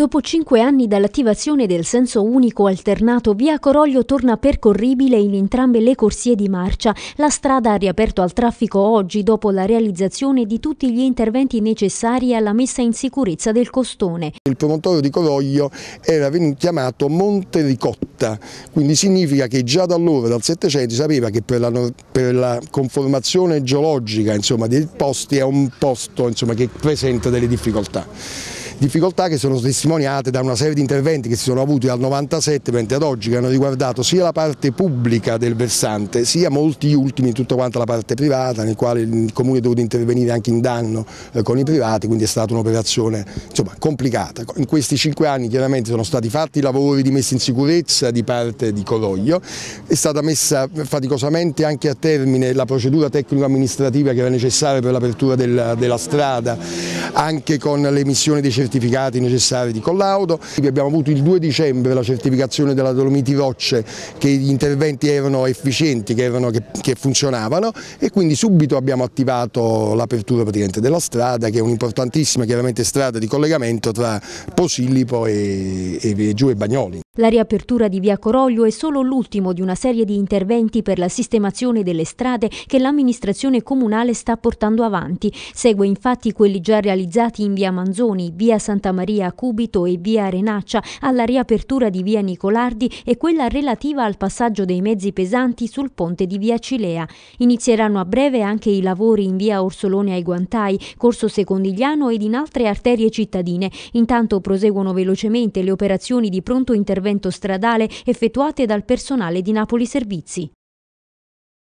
Dopo cinque anni dall'attivazione del senso unico alternato, via Coroglio torna percorribile in entrambe le corsie di marcia. La strada ha riaperto al traffico oggi dopo la realizzazione di tutti gli interventi necessari alla messa in sicurezza del costone. Il promontorio di Coroglio era chiamato Monte Ricotta, quindi significa che già da allora, dal Settecento, si sapeva che per la, per la conformazione geologica insomma, dei posti è un posto insomma, che presenta delle difficoltà difficoltà che sono testimoniate da una serie di interventi che si sono avuti dal 97 mentre ad oggi che hanno riguardato sia la parte pubblica del versante sia molti ultimi in tutta quanta la parte privata nel quale il comune è dovuto intervenire anche in danno eh, con i privati quindi è stata un'operazione complicata. In questi cinque anni chiaramente sono stati fatti lavori di messa in sicurezza di parte di Coroglio, è stata messa faticosamente anche a termine la procedura tecnico-amministrativa che era necessaria per l'apertura della, della strada anche con l'emissione dei certificati certificati necessari di collaudo. Abbiamo avuto il 2 dicembre la certificazione della Dolomiti Rocce che gli interventi erano efficienti, che, erano, che, che funzionavano e quindi subito abbiamo attivato l'apertura della strada che è un'importantissima strada di collegamento tra Posillipo e, e, Giù e Bagnoli. La riapertura di Via Coroglio è solo l'ultimo di una serie di interventi per la sistemazione delle strade che l'amministrazione comunale sta portando avanti. Segue infatti quelli già realizzati in Via Manzoni, Via Santa Maria a Cubito e via Renaccia alla riapertura di via Nicolardi e quella relativa al passaggio dei mezzi pesanti sul ponte di via Cilea. Inizieranno a breve anche i lavori in via Orsolone ai Guantai, Corso Secondigliano ed in altre arterie cittadine. Intanto proseguono velocemente le operazioni di pronto intervento stradale effettuate dal personale di Napoli Servizi.